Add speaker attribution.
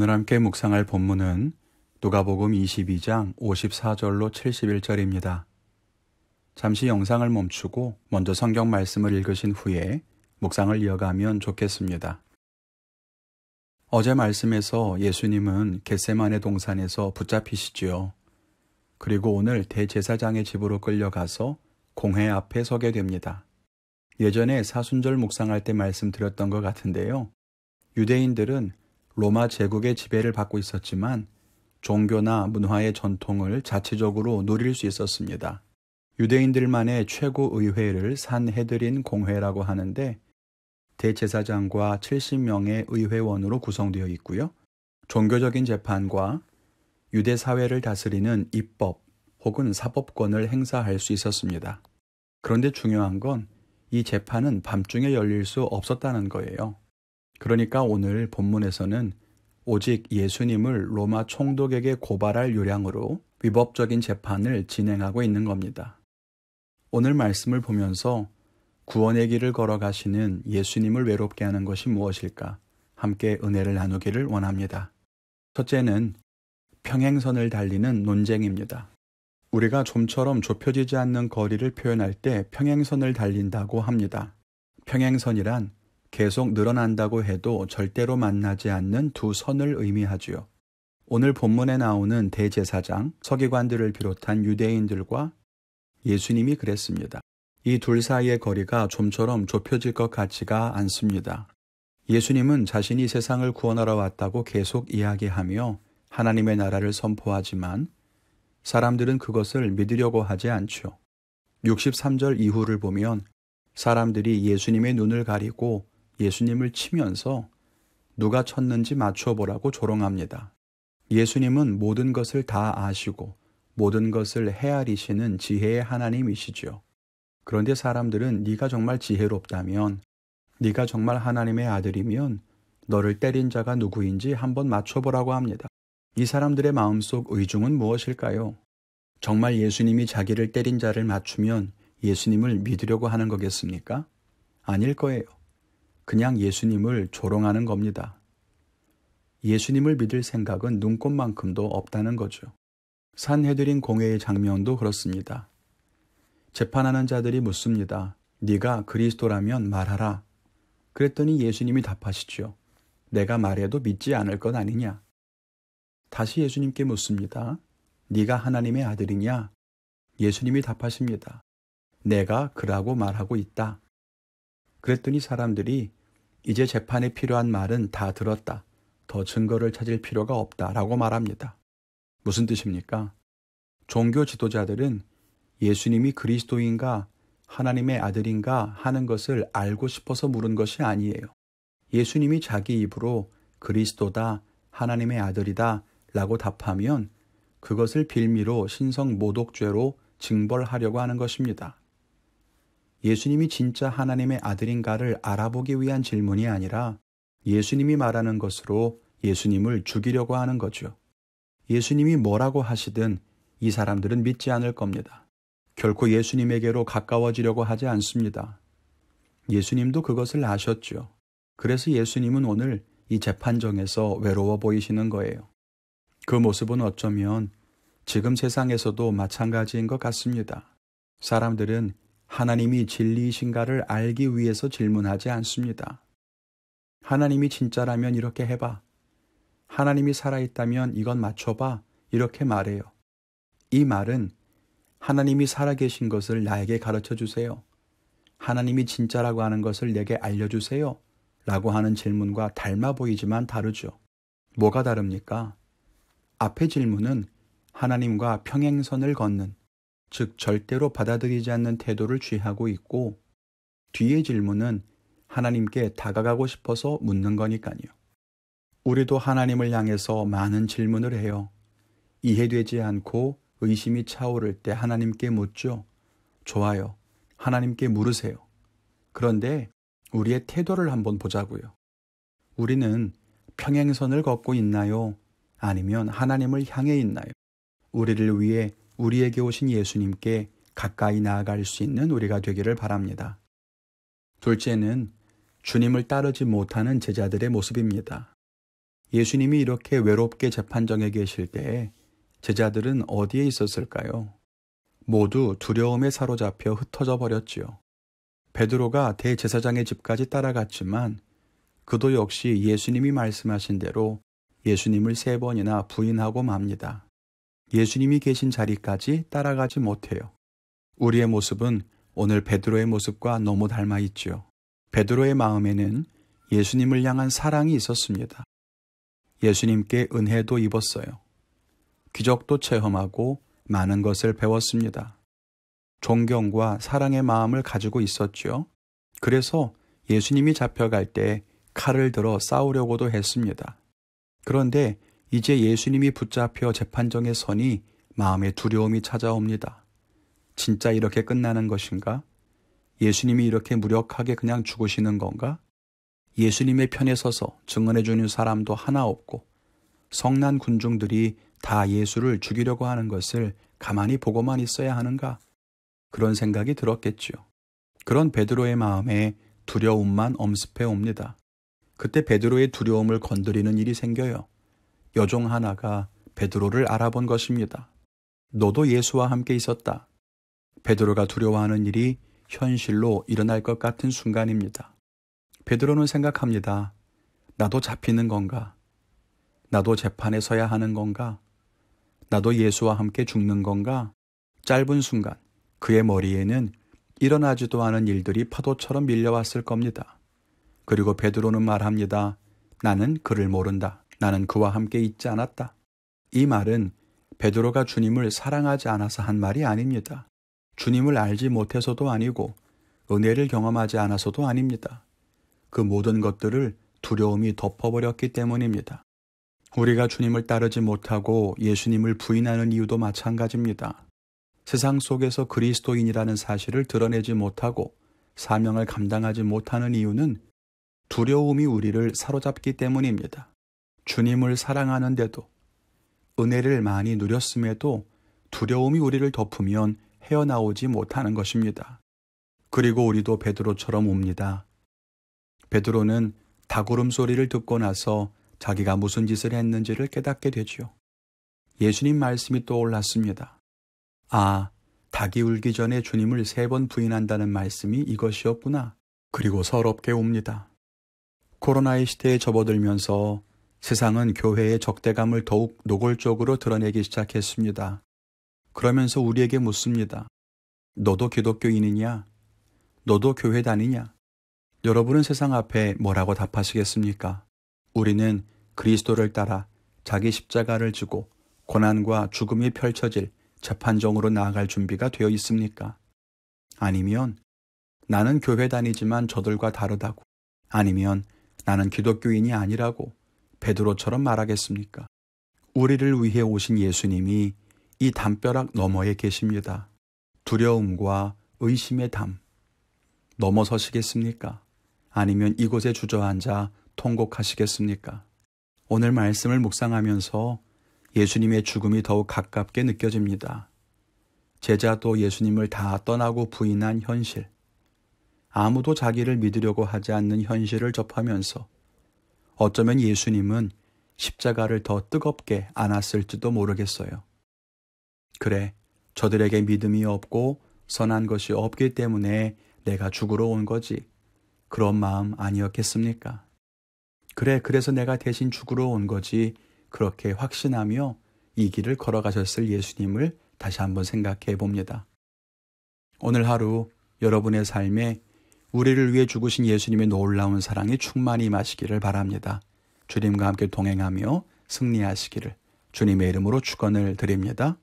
Speaker 1: 오늘 함께 묵상할 본문은 누가복음 22장 54절로 71절입니다. 잠시 영상을 멈추고 먼저 성경 말씀을 읽으신 후에 묵상을 이어가면 좋겠습니다. 어제 말씀에서 예수님은 겟세만의 동산에서 붙잡히시지요. 그리고 오늘 대제사장의 집으로 끌려가서 공회 앞에 서게 됩니다. 예전에 사순절 묵상할 때 말씀드렸던 것 같은데요. 유대인들은 로마 제국의 지배를 받고 있었지만 종교나 문화의 전통을 자체적으로 누릴 수 있었습니다. 유대인들만의 최고의회를 산헤드린 공회라고 하는데 대제사장과 70명의 의회원으로 구성되어 있고요. 종교적인 재판과 유대 사회를 다스리는 입법 혹은 사법권을 행사할 수 있었습니다. 그런데 중요한 건 이 재판은 밤중에 열릴 수 없었다는 거예요. 그러니까 오늘 본문에서는 오직 예수님을 로마 총독에게 고발할 요량으로 위법적인 재판을 진행하고 있는 겁니다. 오늘 말씀을 보면서 구원의 길을 걸어가시는 예수님을 외롭게 하는 것이 무엇일까 함께 은혜를 나누기를 원합니다. 첫째는 평행선을 달리는 논쟁입니다. 우리가 좀처럼 좁혀지지 않는 거리를 표현할 때 평행선을 달린다고 합니다. 평행선이란 계속 늘어난다고 해도 절대로 만나지 않는 두 선을 의미하지요. 오늘 본문에 나오는 대제사장, 서기관들을 비롯한 유대인들과 예수님이 그랬습니다. 이 둘 사이의 거리가 좀처럼 좁혀질 것 같지가 않습니다. 예수님은 자신이 세상을 구원하러 왔다고 계속 이야기하며 하나님의 나라를 선포하지만 사람들은 그것을 믿으려고 하지 않죠. 63절 이후를 보면 사람들이 예수님의 눈을 가리고 예수님을 치면서 누가 쳤는지 맞춰 보라고 조롱합니다. 예수님은 모든 것을 다 아시고 모든 것을 헤아리시는 지혜의 하나님이시지요. 그런데 사람들은 네가 정말 지혜롭다면 네가 정말 하나님의 아들이면 너를 때린 자가 누구인지 한번 맞춰보라고 합니다. 이 사람들의 마음속 의중은 무엇일까요? 정말 예수님이 자기를 때린 자를 맞추면 예수님을 믿으려고 하는 거겠습니까? 아닐 거예요. 그냥 예수님을 조롱하는 겁니다. 예수님을 믿을 생각은 눈꽃만큼도 없다는 거죠. 산해드린 공회의 장면도 그렇습니다. 재판하는 자들이 묻습니다. 네가 그리스도라면 말하라. 그랬더니 예수님이 답하시죠. 내가 말해도 믿지 않을 것 아니냐. 다시 예수님께 묻습니다. 네가 하나님의 아들이냐? 예수님이 답하십니다. 내가 그라고 말하고 있다. 그랬더니 사람들이 이제 재판에 필요한 말은 다 들었다. 더 증거를 찾을 필요가 없다. 라고 말합니다. 무슨 뜻입니까? 종교 지도자들은 예수님이 그리스도인가 하나님의 아들인가 하는 것을 알고 싶어서 물은 것이 아니에요. 예수님이 자기 입으로 그리스도다, 하나님의 아들이다 라고 답하면 그것을 빌미로 신성 모독죄로 징벌하려고 하는 것입니다. 예수님이 진짜 하나님의 아들인가를 알아보기 위한 질문이 아니라 예수님이 말하는 것으로 예수님을 죽이려고 하는 거죠. 예수님이 뭐라고 하시든 이 사람들은 믿지 않을 겁니다. 결코 예수님에게로 가까워지려고 하지 않습니다. 예수님도 그것을 아셨죠. 그래서 예수님은 오늘 이 재판정에서 외로워 보이시는 거예요. 그 모습은 어쩌면 지금 세상에서도 마찬가지인 것 같습니다. 사람들은 하나님이 진리이신가를 알기 위해서 질문하지 않습니다. 하나님이 진짜라면 이렇게 해봐. 하나님이 살아있다면 이건 맞춰봐. 이렇게 말해요. 이 말은 하나님이 살아계신 것을 나에게 가르쳐 주세요. 하나님이 진짜라고 하는 것을 내게 알려주세요. 라고 하는 질문과 닮아 보이지만 다르죠. 뭐가 다릅니까? 앞의 질문은 하나님과 평행선을 걷는 즉 절대로 받아들이지 않는 태도를 취하고 있고 뒤의 질문은 하나님께 다가가고 싶어서 묻는 거니까요. 우리도 하나님을 향해서 많은 질문을 해요. 이해되지 않고 의심이 차오를 때 하나님께 묻죠. 좋아요. 하나님께 물으세요. 그런데 우리의 태도를 한번 보자고요. 우리는 평행선을 걷고 있나요? 아니면 하나님을 향해 있나요? 우리를 위해 우리에게 오신 예수님께 가까이 나아갈 수 있는 우리가 되기를 바랍니다. 둘째는 주님을 따르지 못하는 제자들의 모습입니다. 예수님이 이렇게 외롭게 재판정에 계실 때 제자들은 어디에 있었을까요? 모두 두려움에 사로잡혀 흩어져 버렸지요. 베드로가 대제사장의 집까지 따라갔지만 그도 역시 예수님이 말씀하신 대로 예수님을 세 번이나 부인하고 맙니다. 예수님이 계신 자리까지 따라가지 못해요. 우리의 모습은 오늘 베드로의 모습과 너무 닮아 있지요. 베드로의 마음에는 예수님을 향한 사랑이 있었습니다. 예수님께 은혜도 입었어요. 기적도 체험하고 많은 것을 배웠습니다. 존경과 사랑의 마음을 가지고 있었죠 그래서 예수님이 잡혀갈 때 칼을 들어 싸우려고도 했습니다. 그런데 이제 예수님이 붙잡혀 재판정에 서니 마음의 두려움이 찾아옵니다. 진짜 이렇게 끝나는 것인가? 예수님이 이렇게 무력하게 그냥 죽으시는 건가? 예수님의 편에 서서 증언해주는 사람도 하나 없고 성난 군중들이 다 예수를 죽이려고 하는 것을 가만히 보고만 있어야 하는가? 그런 생각이 들었겠지요. 그런 베드로의 마음에 두려움만 엄습해 옵니다. 그때 베드로의 두려움을 건드리는 일이 생겨요. 여종 하나가 베드로를 알아본 것입니다. 너도 예수와 함께 있었다. 베드로가 두려워하는 일이 현실로 일어날 것 같은 순간입니다. 베드로는 생각합니다. 나도 잡히는 건가? 나도 재판에 서야 하는 건가? 나도 예수와 함께 죽는 건가? 짧은 순간 그의 머리에는 일어나지도 않은 일들이 파도처럼 밀려왔을 겁니다. 그리고 베드로는 말합니다. 나는 그를 모른다. 나는 그와 함께 있지 않았다. 이 말은 베드로가 주님을 사랑하지 않아서 한 말이 아닙니다. 주님을 알지 못해서도 아니고 은혜를 경험하지 않아서도 아닙니다. 그 모든 것들을 두려움이 덮어버렸기 때문입니다. 우리가 주님을 따르지 못하고 예수님을 부인하는 이유도 마찬가지입니다. 세상 속에서 그리스도인이라는 사실을 드러내지 못하고 사명을 감당하지 못하는 이유는 두려움이 우리를 사로잡기 때문입니다. 주님을 사랑하는데도 은혜를 많이 누렸음에도 두려움이 우리를 덮으면 헤어나오지 못하는 것입니다. 그리고 우리도 베드로처럼 옵니다. 베드로는 다구름 소리를 듣고 나서 자기가 무슨 짓을 했는지를 깨닫게 되지요. 예수님 말씀이 떠올랐습니다. 아, 닭이 울기 전에 주님을 세 번 부인한다는 말씀이 이것이었구나. 그리고 서럽게 옵니다. 코로나의 시대에 접어들면서 세상은 교회의 적대감을 더욱 노골적으로 드러내기 시작했습니다. 그러면서 우리에게 묻습니다. 너도 기독교인이냐? 너도 교회 다니냐? 여러분은 세상 앞에 뭐라고 답하시겠습니까? 우리는 그리스도를 따라 자기 십자가를 지고 고난과 죽음이 펼쳐질 재판정으로 나아갈 준비가 되어 있습니까? 아니면 나는 교회 다니지만 저들과 다르다고 아니면 나는 기독교인이 아니라고 베드로처럼 말하겠습니까? 우리를 위해 오신 예수님이 이 담벼락 너머에 계십니다. 두려움과 의심의 담. 넘어서시겠습니까? 아니면 이곳에 주저앉아 통곡하시겠습니까? 오늘 말씀을 묵상하면서 예수님의 죽음이 더욱 가깝게 느껴집니다. 제자도 예수님을 다 떠나고 부인한 현실. 아무도 자기를 믿으려고 하지 않는 현실을 접하면서 어쩌면 예수님은 십자가를 더 뜨겁게 안았을지도 모르겠어요. 그래, 저들에게 믿음이 없고 선한 것이 없기 때문에 내가 죽으러 온 거지. 그런 마음 아니었겠습니까? 그래, 그래서 내가 대신 죽으러 온 거지. 그렇게 확신하며 이 길을 걸어가셨을 예수님을 다시 한번 생각해 봅니다. 오늘 하루 여러분의 삶에 우리를 위해 죽으신 예수님의 놀라운 사랑이 충만히 임하시기를 바랍니다. 주님과 함께 동행하며 승리하시기를 주님의 이름으로 축원을 드립니다.